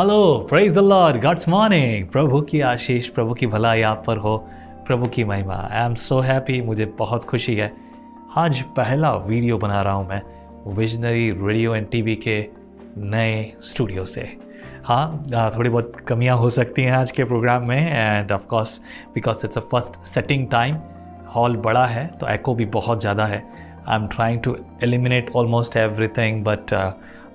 Hello praise the Lord God's morning प्रभु की आशीष प्रभु की भलाई आप पर हो प्रभु की महिमा आई एम सो हैप्पी मुझे बहुत खुशी है आज पहला वीडियो बना रहा हूँ मैं विजनरी रेडियो एंड टीवी के नए स्टूडियो से हाँ थोड़ी बहुत कमियाँ हो सकती हैं आज के प्रोग्राम में and of course because it's a first setting time hall बड़ा है तो एको भी बहुत ज़्यादा है I am trying to eliminate almost everything but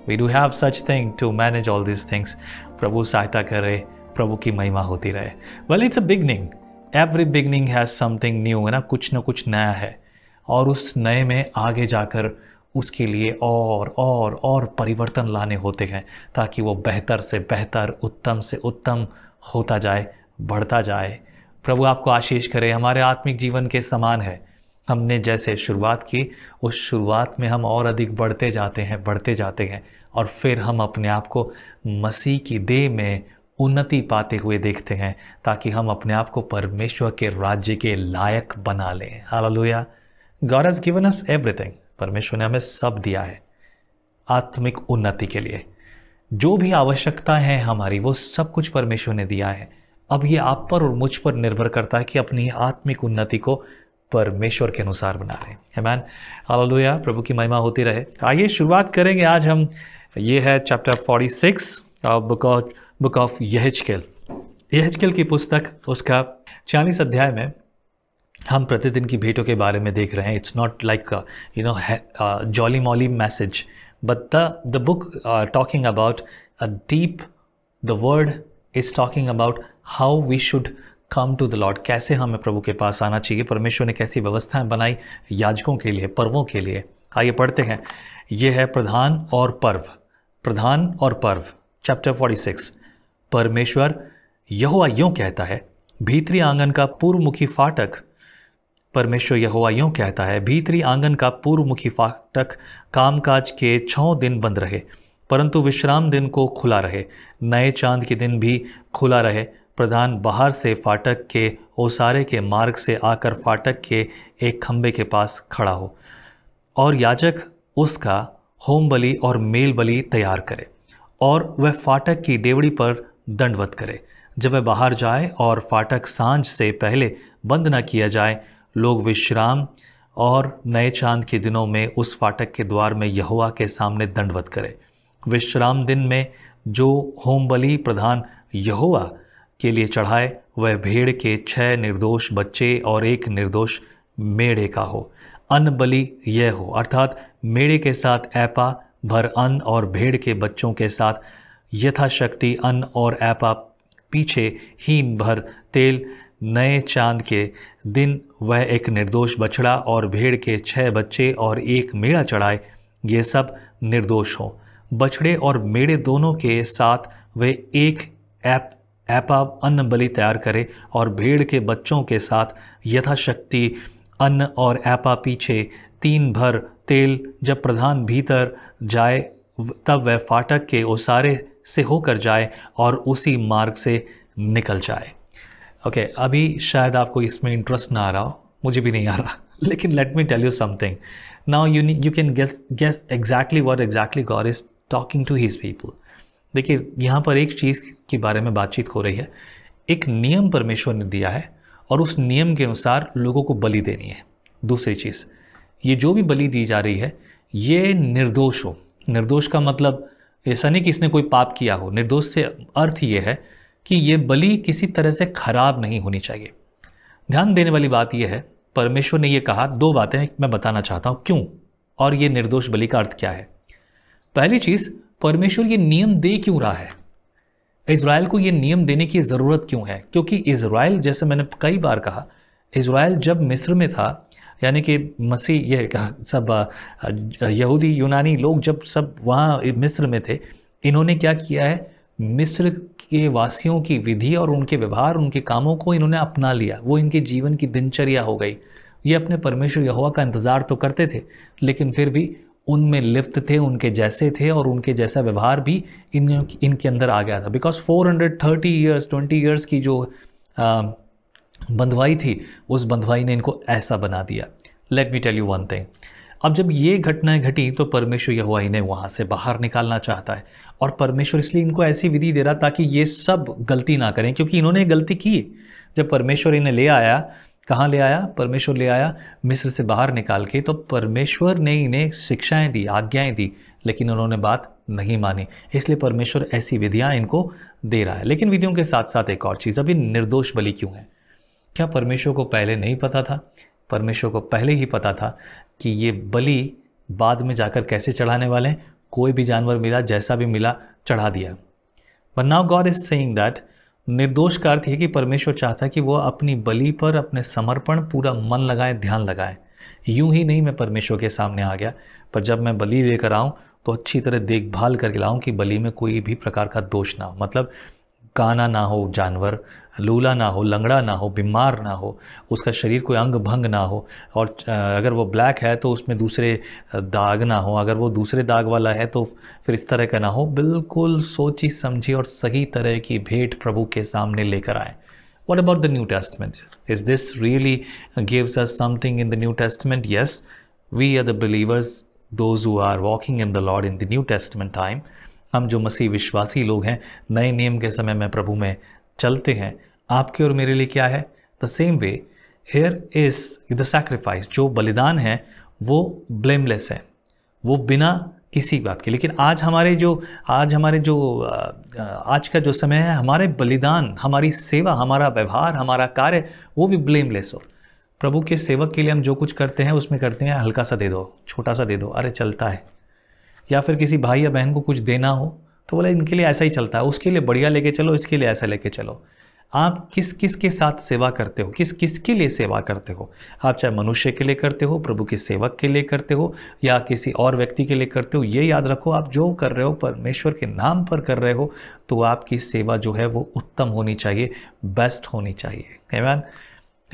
we do have such thing to manage all these things प्रभु सहायता करे प्रभु की महिमा होती रहे well it's a beginning every beginning has something new है ना कुछ ना कुछ नया है और उस नए में आगे जाकर उसके लिए और और और परिवर्तन लाने होते हैं ताकि वो बेहतर से बेहतर उत्तम से उत्तम होता जाए बढ़ता जाए प्रभु आपको आशीष करे हमारे आत्मिक जीवन के समान है हमने जैसे शुरुआत की उस शुरुआत में हम और अधिक बढ़ते जाते हैं बढ़ते जाते हैं और फिर हम अपने आप को मसीह की देह में उन्नति पाते हुए देखते हैं ताकि हम अपने आप को परमेश्वर के राज्य के लायक बना लें hallelujah God has given us everything परमेश्वर ने हमें सब दिया है आत्मिक उन्नति के लिए जो भी आवश्यकता है हमारी वो सब कुछ परमेश्वर ने दिया है अब ये आप पर और मुझ पर निर्भर करता है कि अपनी आत्मिक उन्नति को परमेश्वर के अनुसार बना रहे हैं मैन प्रभु की महिमा होती रहे आइए शुरुआत करेंगे आज हम ये है chapter 46 book of book of यहजकेल यहजकेल की पुस्तक उसका चालीस अध्याय में हम प्रतिदिन की भेंटों के बारे में देख रहे हैं it's not like you know jolly molly message but the the book uh, talking about a deep the word is talking about how come to the Lord कैसे हमें प्रभु के पास आना चाहिए परमेश्वर ने कैसी व्यवस्थाएं बनाई याजकों के लिए पर्वों के लिए आइए पढ़ते हैं यह है प्रधान और पर्व प्रधान और पर्व चैप्टर 46 परमेश्वर यहुआ यूँ कहता है भीतरी आंगन का पूर्वमुखी फाटक परमेश्वर यहुआ यूँ कहता है भीतरी आंगन का पूर्व मुखी फाटक कामकाज के छः दिन बंद रहे परंतु विश्राम दिन को खुला रहे नए चांद के दिन भी खुला रहे प्रधान बाहर से फाटक के ओसारे के मार्ग से आकर फाटक के एक खम्भे के पास खड़ा हो और याचक उसका होम बलि और मेल बलि तैयार करे और वह फाटक की डेवड़ी पर दंडवत करे जब वह बाहर जाए और फाटक सांझ से पहले बंद न किया जाए लोग विश्राम और नए चांद के दिनों में उस फाटक के द्वार में यहुआ के सामने दंडवत करे विश्राम दिन में जो होम बलि प्रधान यहुआ के लिए चढ़ाए वह भेड़ के छह निर्दोष बच्चे और एक निर्दोष मेढ़े का हो अन्न बलि यह हो अर्थात मेढ़े के साथ ऐपा भर अन्न और भेड़ के बच्चों के साथ यथाशक्ति अन्न और ऐपा पीछे हीन भर तेल नए चांद के दिन वह एक निर्दोष बछड़ा और भेड़ के छह बच्चे और एक मेड़ा चढ़ाए ये सब निर्दोष हों बछड़े और मेड़े दोनों के साथ वे एक ऐप ऐपाब अन्न बलि तैयार करे और भेड़ के बच्चों के साथ यथाशक्ति अन्न और ऐपा पीछे तीन भर तेल जब प्रधान भीतर जाए तब वह फाटक के ओसारे से होकर जाए और उसी मार्ग से निकल जाए ओके okay, अभी शायद आपको इसमें इंटरेस्ट ना आ रहा हो मुझे भी नहीं आ रहा लेकिन let me tell you something now you you can guess guess exactly what exactly God is talking to his people देखिए यहाँ पर एक चीज़ के बारे में बातचीत हो रही है एक नियम परमेश्वर ने दिया है और उस नियम के अनुसार लोगों को बलि देनी है दूसरी चीज़ ये जो भी बलि दी जा रही है ये निर्दोष हो निर्दोष का मतलब ऐसा नहीं कि इसने कोई पाप किया हो निर्दोष से अर्थ ये है कि ये बलि किसी तरह से खराब नहीं होनी चाहिए ध्यान देने वाली बात यह है परमेश्वर ने यह कहा दो बातें मैं बताना चाहता हूँ क्यों और ये निर्दोष बलि का अर्थ क्या है पहली चीज़ परमेश्वर ये नियम दे क्यों रहा है इसराइल को ये नियम देने की ज़रूरत क्यों है क्योंकि इसराइल जैसे मैंने कई बार कहा इसराइल जब मिस्र में था यानी कि मसीह ये सब यहूदी यूनानी लोग जब सब वहाँ मिस्र में थे इन्होंने क्या किया है मिस्र के वासियों की विधि और उनके व्यवहार उनके कामों को इन्होंने अपना लिया वो इनके जीवन की दिनचर्या हो गई ये अपने परमेश्वर यहुआ का इंतज़ार तो करते थे लेकिन फिर भी उनमें लिप्त थे उनके जैसे थे और उनके जैसा व्यवहार भी इन इनके अंदर आ गया था बिकॉज 430 इयर्स 20 इयर्स की जो आ, थी उस बंधवाई ने इनको ऐसा बना दिया let me tell you one thing अब जब ये घटनाएं घटी तो परमेश्वर यह हुआ इन्हें वहाँ से बाहर निकालना चाहता है और परमेश्वर इसलिए इनको ऐसी विधि दे रहा ताकि ये सब गलती ना करें क्योंकि इन्होंने गलती की जब परमेश्वर इन्हें ले आया कहाँ ले आया परमेश्वर ले आया मिस्र से बाहर निकाल के तो परमेश्वर ने इन्हें शिक्षाएं दी आज्ञाएं दी लेकिन उन्होंने बात नहीं मानी इसलिए परमेश्वर ऐसी विधियां इनको दे रहा है लेकिन विधियों के साथ साथ एक और चीज़ अभी निर्दोष बलि क्यों है क्या परमेश्वर को पहले नहीं पता था परमेश्वर को पहले ही पता था कि ये बलि बाद में जाकर कैसे चढ़ाने वाले हैं कोई भी जानवर मिला जैसा भी मिला चढ़ा दिया but now God is saying that निर्दोष का अर्थ है कि परमेश्वर चाहता है कि वो अपनी बलि पर अपने समर्पण पूरा मन लगाए ध्यान लगाए यूं ही नहीं मैं परमेश्वर के सामने आ गया पर जब मैं बलि लेकर आऊँ तो अच्छी तरह देखभाल करके लाऊँ कि बलि में कोई भी प्रकार का दोष ना हो मतलब काना ना हो जानवर लूला ना हो लंगड़ा ना हो बीमार ना हो उसका शरीर कोई अंग भंग ना हो और अगर वो ब्लैक है तो उसमें दूसरे दाग ना हो अगर वो दूसरे दाग वाला है तो फिर इस तरह का ना हो बिल्कुल सोची समझी और सही तरह की भेंट प्रभु के सामने लेकर आए what about the new Testament is this really gives us something in the new Testament yes we are the believers those who are walking in the Lord in the new Testament time हम जो मसीह विश्वासी लोग हैं नए नियम के समय में प्रभु में चलते हैं आपके और मेरे लिए क्या है the same way here is the sacrifice जो बलिदान है वो ब्लेमलेस है वो बिना किसी बात के लेकिन आज हमारे जो आज हमारे जो आज का जो समय है हमारे बलिदान हमारी सेवा हमारा व्यवहार हमारा कार्य वो भी ब्लेमलेस हो प्रभु के सेवक के लिए हम जो कुछ करते हैं उसमें करते हैं हल्का सा दे दो छोटा सा दे दो अरे चलता है या फिर किसी भाई या बहन को कुछ देना हो तो बोले इनके लिए ऐसा ही चलता है उसके लिए बढ़िया लेके चलो इसके लिए ऐसा लेके चलो आप किस किस के साथ सेवा करते हो किस किस के लिए सेवा करते हो आप चाहे मनुष्य के लिए करते हो प्रभु के सेवक के लिए करते हो या किसी और व्यक्ति के लिए करते हो ये याद रखो आप जो कर रहे हो परमेश्वर के नाम पर कर रहे हो तो आपकी सेवा जो है वो उत्तम होनी चाहिए बेस्ट होनी चाहिए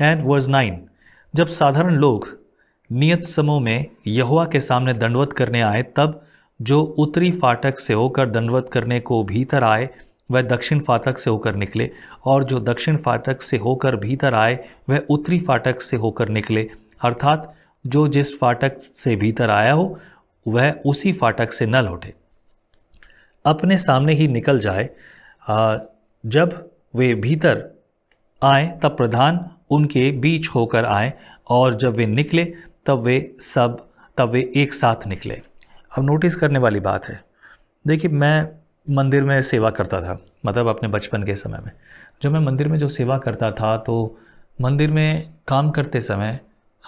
एंड वर्ज नाइन जब साधारण लोग नियत समूह में यहुआ के सामने दंडवत करने आए तब जो उत्तरी फाटक से होकर दंडवत करने को भीतर आए वह दक्षिण फाटक से होकर निकले और जो दक्षिण फाटक से होकर भीतर आए वह उत्तरी फाटक से होकर निकले अर्थात जो जिस फाटक से भीतर आया हो वह उसी फाटक से न लौटे अपने सामने ही निकल जाए जब वे भीतर आए तब प्रधान उनके बीच होकर आए और जब वे निकले तब वे सब तब वे एक साथ निकले अब नोटिस करने वाली बात है देखिए मैं मंदिर में सेवा करता था मतलब अपने बचपन के समय में जब मैं मंदिर में जो सेवा करता था तो मंदिर में काम करते समय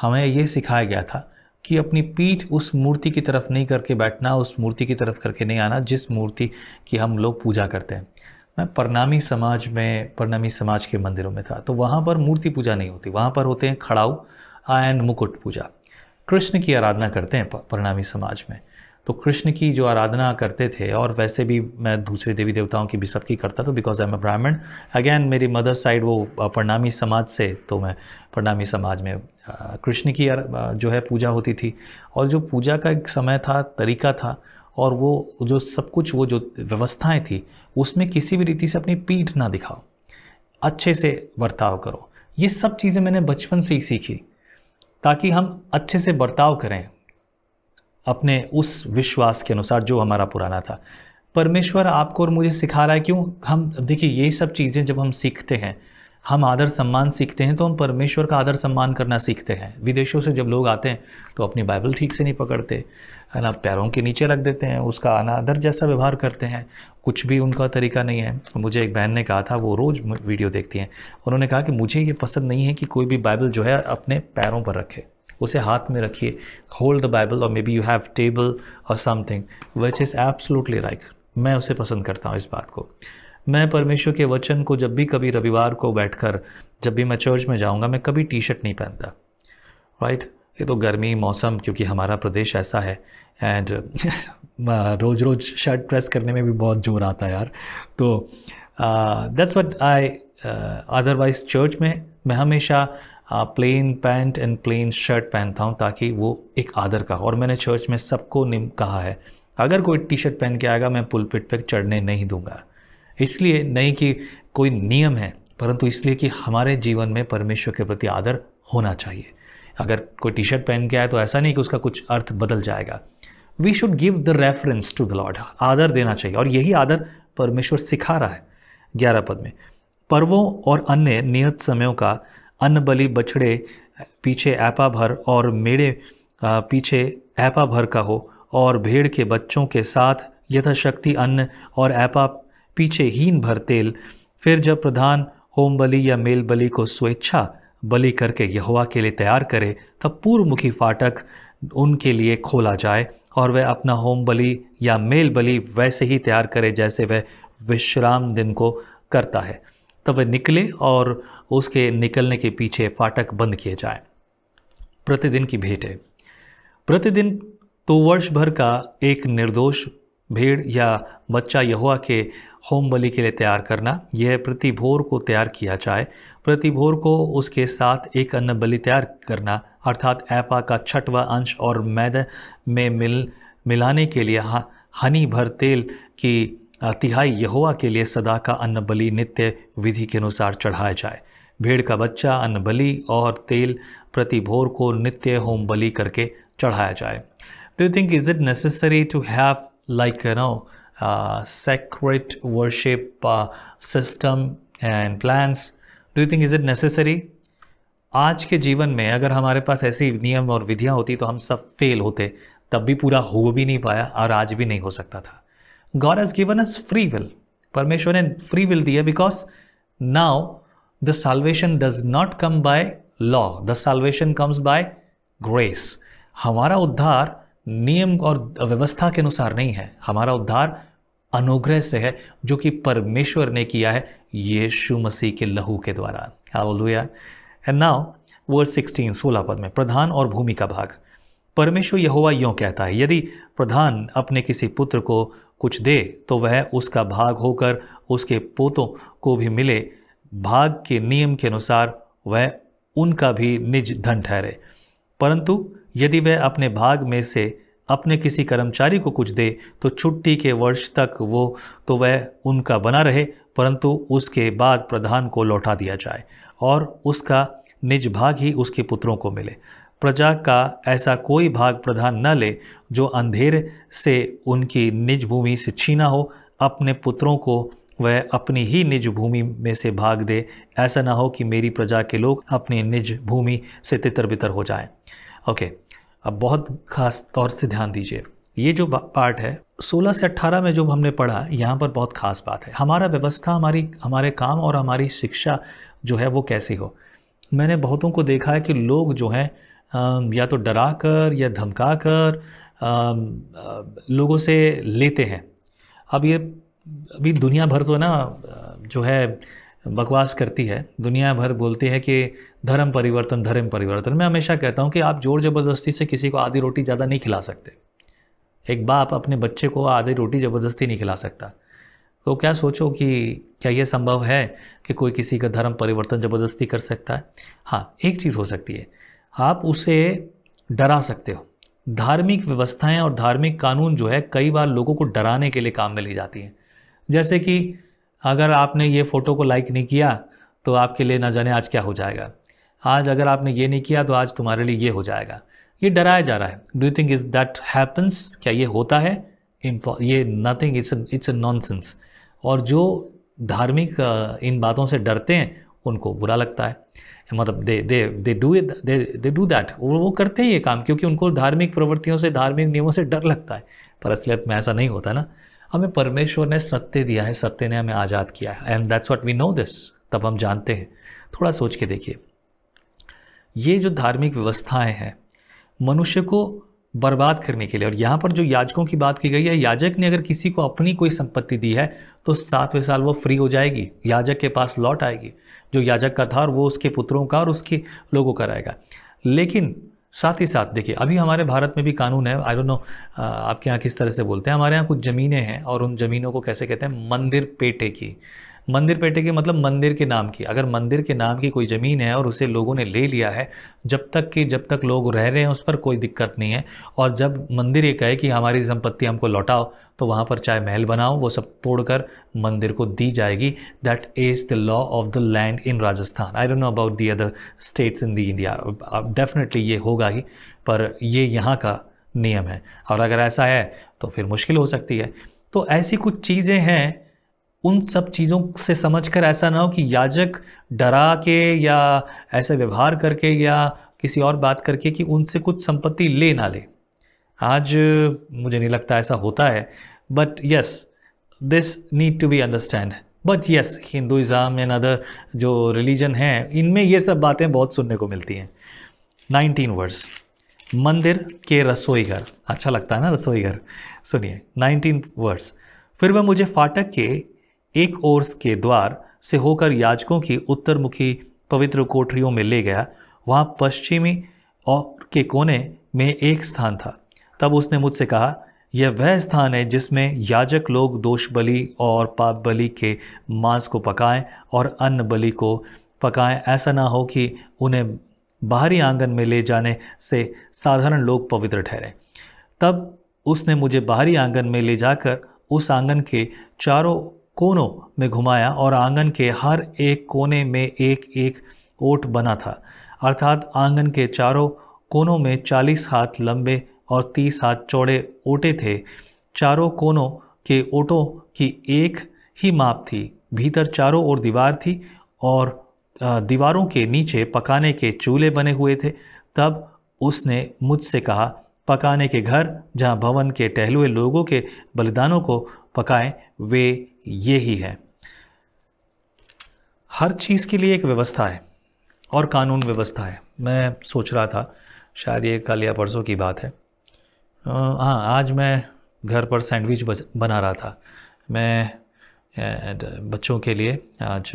हमें ये सिखाया गया था कि अपनी पीठ उस मूर्ति की तरफ नहीं करके बैठना उस मूर्ति की तरफ करके नहीं आना जिस मूर्ति की हम लोग पूजा करते हैं मैं परनामी समाज में परनामी समाज के मंदिरों में था तो वहाँ पर मूर्ति पूजा नहीं होती वहाँ पर होते हैं खड़ाऊ एंड मुकुट पूजा कृष्ण की आराधना करते हैं परनामी समाज में तो कृष्ण की जो आराधना करते थे और वैसे भी मैं दूसरे देवी देवताओं की भी सबकी करता था बिकॉज आई एम ए ब्राह्मण अगेन मेरी मदर साइड वो परिणामी समाज से तो मैं परिणामी समाज में कृष्ण की जो है पूजा होती थी और जो पूजा का एक समय था तरीका था और वो जो सब कुछ वो जो व्यवस्थाएं थी उसमें किसी भी रीति से अपनी पीठ ना दिखाओ अच्छे से बर्ताव करो ये सब चीज़ें मैंने बचपन से ही सीखी ताकि हम अच्छे से बर्ताव करें अपने उस विश्वास के अनुसार जो हमारा पुराना था परमेश्वर आपको और मुझे सिखा रहा है क्यों हम देखिए ये सब चीज़ें जब हम सीखते हैं हम आदर सम्मान सीखते हैं तो हम परमेश्वर का आदर सम्मान करना सीखते हैं विदेशों से जब लोग आते हैं तो अपनी बाइबल ठीक से नहीं पकड़ते है ना पैरों के नीचे रख देते हैं उसका अनादर जैसा व्यवहार करते हैं कुछ भी उनका तरीका नहीं है मुझे एक बहन ने कहा था वो रोज़ वीडियो देखती हैं उन्होंने कहा कि मुझे ये पसंद नहीं है कि कोई भी बाइबल जो है अपने पैरों पर रखे उसे हाथ में रखिए होल्ड द बाइबल और maybe you have table और something which is absolutely like मैं उसे पसंद करता हूँ इस बात को मैं परमेश्वर के वचन को जब भी कभी रविवार को बैठकर जब भी मैं चर्च में जाऊँगा मैं कभी टी शर्ट नहीं पहनता राइट right? ये तो गर्मी मौसम क्योंकि हमारा प्रदेश ऐसा है एंड रोज़ रोज़ शर्ट प्रेस करने में भी बहुत जोर आता है यार तो that's what I otherwise church में मैं हमेशा plain pant and plain shirt पहनता हूँ ताकि वो एक आदर का और मैंने चर्च में सबको निम कहा है अगर कोई टी शर्ट पहन के आएगा मैं पुलपिट पर चढ़ने नहीं दूंगा इसलिए नहीं कि कोई नियम है परंतु इसलिए कि हमारे जीवन में परमेश्वर के प्रति आदर होना चाहिए अगर कोई टी शर्ट पहन के आए तो ऐसा नहीं कि उसका कुछ अर्थ बदल जाएगा we should give the reference to the lord आदर देना चाहिए और यही आदर परमेश्वर सिखा रहा है ग्यारह पद में पर्वों और अन्य नियत समयों का अन्न बलि बछड़े पीछे ऐपा भर और मेड़े पीछे ऐपा भर का हो और भेड़ के बच्चों के साथ यथाशक्ति अन्न और ऐपा पीछे हीन भर तेल फिर जब प्रधान होम बलि या मेल बलि को स्वेच्छा बलि करके यहवा के लिए तैयार करे तब पूर्वमुखी फाटक उनके लिए खोला जाए और वह अपना होम बलि या मेल बलि वैसे ही तैयार करे जैसे वह विश्राम दिन को करता है तब वे निकले और उसके निकलने के पीछे फाटक बंद किए जाए प्रतिदिन की भेंट है प्रतिदिन तो वर्ष भर का एक निर्दोष भेड़ या बच्चा यहुआ के होम बलि के लिए तैयार करना यह प्रति भोर को तैयार किया जाए प्रति भोर को उसके साथ एक अन्न बलि तैयार करना अर्थात ऐपा का छठवा अंश और मैदे में मिल मिलाने के लिए हनी भर तेल की तिहाई यहोवा के लिए सदा का अन्न बलि नित्य विधि के अनुसार चढ़ाया जाए भेड़ का बच्चा अन्न बलि और तेल प्रति भोर को नित्य होम बलि करके चढ़ाया जाए do think is it necessary to have like you know sacred worship system and plans do think is it necessary आज के जीवन में अगर हमारे पास ऐसी नियम और विधियाँ होती तो हम सब फेल होते तब भी पूरा हो भी नहीं पाया और आज भी नहीं हो सकता था God has given us free will परमेश्वर ने फ्री विल दिया because now the salvation does not come by law the salvation comes by grace हमारा उद्धार नियम और व्यवस्था के अनुसार नहीं है हमारा उद्धार अनुग्रह से है जो कि परमेश्वर ने किया है यीशु मसीह के लहू के द्वारा एंड नाउ वर्स 16 सोलह पद में प्रधान और भूमि का भाग परमेश्वर यहोवा यूँ कहता है यदि प्रधान अपने किसी पुत्र को कुछ दे तो वह उसका भाग होकर उसके पोतों को भी मिले भाग के नियम के अनुसार वह उनका भी निज धन ठहरे परंतु यदि वह अपने भाग में से अपने किसी कर्मचारी को कुछ दे तो छुट्टी के वर्ष तक वो तो वह उनका बना रहे परंतु उसके बाद प्रधान को लौटा दिया जाए और उसका निज भाग ही उसके पुत्रों को मिले प्रजा का ऐसा कोई भाग प्रधान न ले जो अंधेर से उनकी निज भूमि से छीना हो अपने पुत्रों को वह अपनी ही निज भूमि में से भाग दे ऐसा ना हो कि मेरी प्रजा के लोग अपनी निज भूमि से तितर बितर हो जाएं। ओके अब बहुत खास तौर से ध्यान दीजिए ये जो पार्ट है 16 से 18 में जो हमने पढ़ा यहाँ पर बहुत खास बात है हमारा व्यवस्था हमारी हमारे काम और हमारी शिक्षा जो है वो कैसी हो मैंने बहुतों को देखा है कि लोग जो हैं या तो डरा कर या धमका कर लोगों से लेते हैं अब ये अभी दुनिया भर तो ना जो है बकवास करती है दुनिया भर बोलती है कि धर्म परिवर्तन धर्म परिवर्तन मैं हमेशा कहता हूँ कि आप जोर ज़बरदस्ती से किसी को आधी रोटी ज़्यादा नहीं खिला सकते एक बाप अपने बच्चे को आधी रोटी ज़बरदस्ती नहीं खिला सकता तो क्या सोचो कि क्या यह संभव है कि कोई किसी का धर्म परिवर्तन ज़बरदस्ती कर सकता है हाँ एक चीज़ हो सकती है आप उसे डरा सकते हो धार्मिक व्यवस्थाएं और धार्मिक कानून जो है कई बार लोगों को डराने के लिए काम में ली जाती हैं जैसे कि अगर आपने ये फ़ोटो को लाइक नहीं किया तो आपके लिए ना जाने आज क्या हो जाएगा आज अगर आपने ये नहीं किया तो आज तुम्हारे लिए ये हो जाएगा ये डराया जा रहा है do think is that happens क्या ये होता है ये nothing it's it's a non और जो धार्मिक इन बातों से डरते हैं उनको बुरा लगता है मतलब they they they do it they they do that वो करते हैं ये काम क्योंकि उनको धार्मिक प्रवृत्तियों से धार्मिक नियमों से डर लगता है पर असलियत में ऐसा नहीं होता ना हमें परमेश्वर ने सत्य दिया है सत्य ने हमें आज़ाद किया है and that's what we know this तब हम जानते हैं थोड़ा सोच के देखिए ये जो धार्मिक व्यवस्थाएं हैं मनुष्य को बर्बाद करने के लिए और यहाँ पर जो याजकों की बात की गई है याजक ने अगर किसी को अपनी कोई संपत्ति दी है तो सातवें साल वो फ्री हो जाएगी याजक के पास लौट आएगी जो याजक का था और वो उसके पुत्रों का और उसके लोगों का रहेगा लेकिन साथ ही साथ देखिए अभी हमारे भारत में भी कानून है आई डोंट नो आपके यहाँ किस तरह से बोलते हैं हमारे यहाँ कुछ ज़मीनें हैं और उन ज़मीनों को कैसे कहते हैं मंदिर पेटे की मंदिर पेटे के मतलब मंदिर के नाम की अगर मंदिर के नाम की कोई ज़मीन है और उसे लोगों ने ले लिया है जब तक कि जब तक लोग रह रहे हैं उस पर कोई दिक्कत नहीं है और जब मंदिर ये कहे कि हमारी संपत्ति हमको लौटाओ तो वहाँ पर चाहे महल बनाओ वो सब तोड़कर मंदिर को दी जाएगी that is the law of the land in Rajasthan I don't know about the other states in the India definitely ये होगा ही पर ये यहाँ का नियम है और अगर ऐसा है तो फिर मुश्किल हो सकती है तो ऐसी कुछ चीज़ें हैं उन सब चीज़ों से समझकर ऐसा ना हो कि याजक डरा के या ऐसे व्यवहार करके या किसी और बात करके कि उनसे कुछ संपत्ति ले ना ले आज मुझे नहीं लगता ऐसा होता है but yes this need to be understand but yes Hinduism and other जो रिलीजन हैं इनमें ये सब बातें बहुत सुनने को मिलती हैं नाइनटीन वर्ड्स मंदिर के रसोई घर अच्छा लगता है ना रसोई घर सुनिए नाइनटीन वर्ड्स फिर वह मुझे फाटक के एक ओर के द्वार से होकर याचकों की उत्तरमुखी पवित्र कोठरियों में ले गया वहाँ पश्चिमी और के कोने में एक स्थान था तब उसने मुझसे कहा यह वह स्थान है जिसमें याजक लोग दोष बलि और पाप बलि के मांस को पकाएं और अन्न बलि को पकाएं ऐसा ना हो कि उन्हें बाहरी आंगन में ले जाने से साधारण लोग पवित्र ठहरे तब उसने मुझे बाहरी आंगन में ले जाकर उस आंगन के चारों कोनों में घुमाया और आंगन के हर एक कोने में एक एक ओट बना था अर्थात आंगन के चारों कोनों में चालीस हाथ लंबे और तीस हाथ चौड़े ओटे थे चारों कोनों के ओटों की एक ही माप थी भीतर चारों ओर दीवार थी और दीवारों के नीचे पकाने के चूल्हे बने हुए थे तब उसने मुझसे कहा पकाने के घर जहाँ भवन के टहलुए लोगों के बलिदानों को पकाएं वे ये ही है हर चीज़ के लिए एक व्यवस्था है और कानून व्यवस्था है मैं सोच रहा था शायद ये कल या परसों की बात है हाँ आज मैं घर पर सैंडविच बना रहा था मैं बच्चों के लिए आज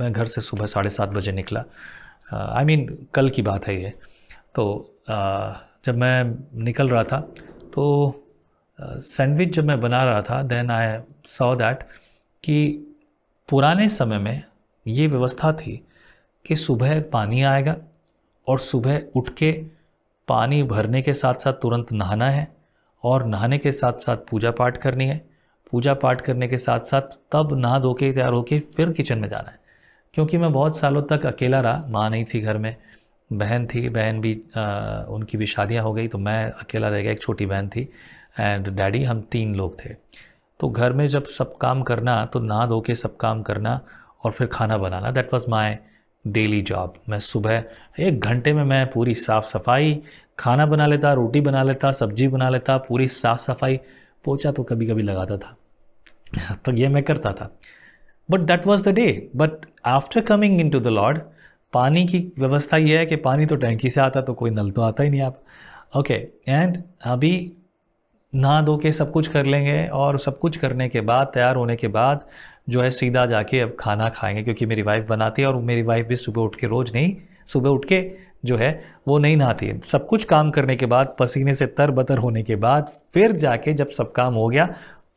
मैं घर से सुबह साढ़े सात बजे निकला आई मीन कल की बात है ये तो आ, जब मैं निकल रहा था तो सैंडविच जब मैं बना रहा था देन आई सॉ दैट कि पुराने समय में ये व्यवस्था थी कि सुबह पानी आएगा और सुबह उठ के पानी भरने के साथ साथ तुरंत नहाना है और नहाने के साथ साथ पूजा पाठ करनी है पूजा पाठ करने के साथ साथ तब नहा धो के तैयार होके फिर किचन में जाना है क्योंकि मैं बहुत सालों तक अकेला रहा माँ नहीं थी घर में बहन थी बहन भी आ, उनकी भी शादियाँ हो गई तो मैं अकेला रह गया एक छोटी बहन थी एंड डैडी हम तीन लोग थे तो घर में जब सब काम करना तो नहा धो के सब काम करना और फिर खाना बनाना that was my daily job मैं सुबह एक घंटे में मैं पूरी साफ़ सफाई खाना बना लेता रोटी बना लेता सब्जी बना लेता पूरी साफ़ सफाई पोचा तो कभी कभी लगाता था तो ये मैं करता था but that was the day but after coming in to the lord पानी की व्यवस्था ये है कि पानी तो टैंकी से आता तो कोई नल तो आता ही नहीं आप ओके एंड अभी नहा धो के सब कुछ कर लेंगे और सब कुछ करने के बाद तैयार होने के बाद जो है सीधा जाके अब खाना खाएंगे क्योंकि मेरी वाइफ बनाती है और मेरी वाइफ भी सुबह उठ के रोज़ नहीं सुबह उठ के जो है वो नहीं नहाती है सब कुछ काम करने के बाद पसीने से तर बतर होने के बाद फिर जाके जब सब काम हो गया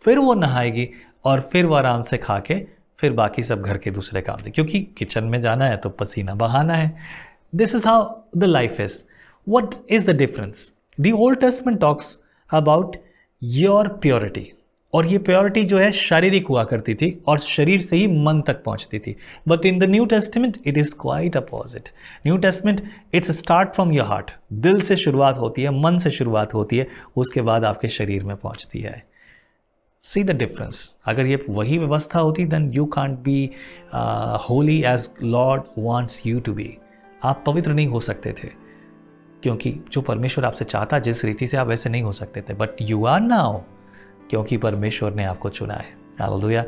फिर वो नहाएगी और फिर वो आराम से खा के फिर बाकी सब घर के दूसरे काम दे क्योंकि किचन में जाना है तो पसीना बहाना है this is how the life is what is the difference the old testament talks about your purity और ये प्योरिटी जो है शारीरिक हुआ करती थी और शरीर से ही मन तक पहुंचती थी but in the new testament it is quite opposite new testament it's start from your heart दिल से शुरुआत होती है मन से शुरुआत होती है उसके बाद आपके शरीर में पहुंचती है सी द डिफरेंस अगर ये वही व्यवस्था होती then you can't be holy as lord wants you to be आप पवित्र नहीं हो सकते थे क्योंकि जो परमेश्वर आपसे चाहता जिस रीति से आप वैसे नहीं हो सकते थे बट यू आर नाउ क्योंकि परमेश्वर ने आपको चुना है हालेलुया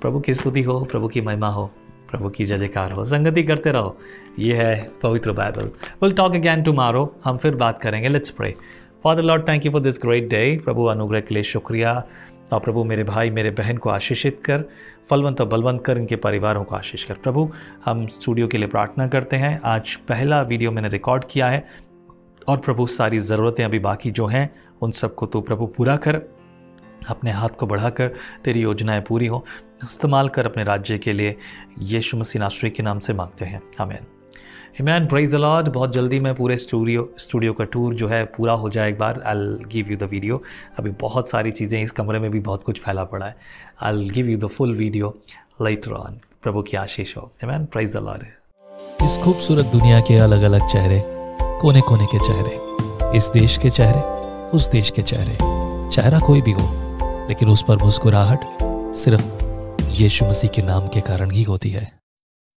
प्रभु की स्तुति हो प्रभु की महिमा हो प्रभु की जय जयकार हो संगति करते रहो ये है पवित्र Bible will talk again tomorrow हम फिर बात करेंगे let's pray father lord thank you for this great day प्रभु अनुग्रह के लिए शुक्रिया और प्रभु मेरे भाई मेरे बहन को आशीषित कर फलवंत और बलवंत कर इनके परिवारों को आशीष कर प्रभु हम स्टूडियो के लिए प्रार्थना करते हैं आज पहला वीडियो मैंने रिकॉर्ड किया है और प्रभु सारी ज़रूरतें अभी बाकी जो हैं उन सबको तो प्रभु पूरा कर अपने हाथ को बढ़ाकर तेरी योजनाएं पूरी हो इस्तेमाल कर अपने राज्य के लिए यीशु मसीह नाश्री के नाम से मांगते हैं हमेन हिमैन प्राइज अलॉड बहुत जल्दी मैं पूरे स्टूडियो स्टूडियो का टूर जो है पूरा हो जाए एक बार I give you the video अभी बहुत सारी चीज़ें इस कमरे में भी बहुत कुछ फैला पड़ा है I give you the full video letter on प्रभु की आशीष हो हिमैन प्रेज अलॉड इस खूबसूरत दुनिया के अलग अलग चेहरे कोने कोने के चेहरे इस देश के चेहरे उस देश के चेहरे चेहरा कोई भी हो लेकिन उस पर मुस्कुराहट सिर्फ यीशु मसीह के नाम के कारण ही होती है